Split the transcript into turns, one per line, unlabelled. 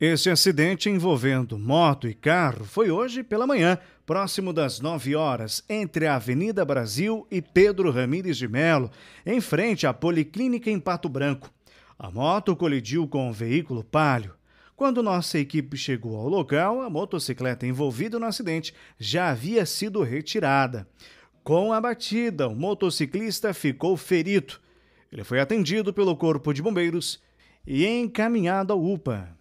Esse acidente envolvendo moto e carro foi hoje pela manhã, próximo das 9 horas, entre a Avenida Brasil e Pedro Ramírez de Melo, em frente à Policlínica em Pato Branco. A moto colidiu com um veículo palio. Quando nossa equipe chegou ao local, a motocicleta envolvida no acidente já havia sido retirada. Com a batida, o motociclista ficou ferido. Ele foi atendido pelo Corpo de Bombeiros e encaminhado à UPA.